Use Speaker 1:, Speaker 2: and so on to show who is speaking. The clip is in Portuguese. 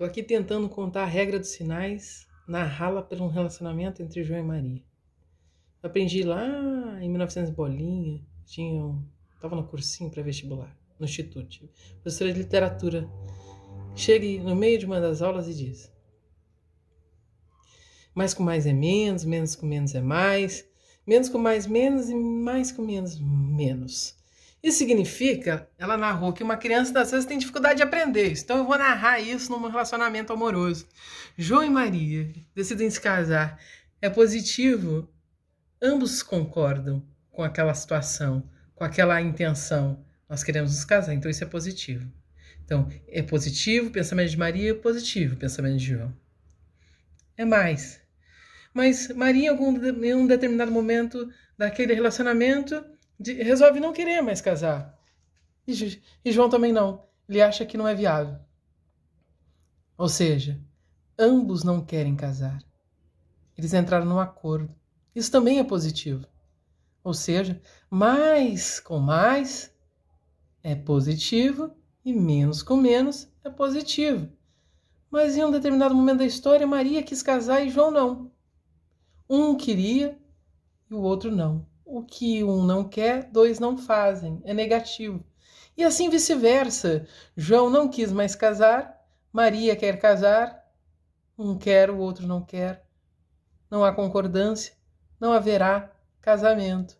Speaker 1: Estou aqui tentando contar a regra dos sinais, narrá-la por um relacionamento entre João e Maria. Eu aprendi lá em 1900 bolinha, tinha um, tava no cursinho para vestibular, no instituto, professora de literatura. Chega no meio de uma das aulas e diz: mais com mais é menos, menos com menos é mais, menos com mais menos e mais com menos menos. Isso significa, ela narrou que uma criança às vezes tem dificuldade de aprender isso. Então eu vou narrar isso num relacionamento amoroso. João e Maria decidem se casar. É positivo? Ambos concordam com aquela situação, com aquela intenção. Nós queremos nos casar, então isso é positivo. Então, é positivo, o pensamento de Maria, é positivo, o pensamento de João. É mais. Mas Maria, em um determinado momento daquele relacionamento, resolve não querer mais casar. E, e João também não. Ele acha que não é viável. Ou seja, ambos não querem casar. Eles entraram num acordo. Isso também é positivo. Ou seja, mais com mais é positivo e menos com menos é positivo. Mas em um determinado momento da história, Maria quis casar e João não. Um queria e o outro não o que um não quer, dois não fazem, é negativo. E assim vice-versa. João não quis mais casar, Maria quer casar, um quer, o outro não quer. Não há concordância, não haverá casamento.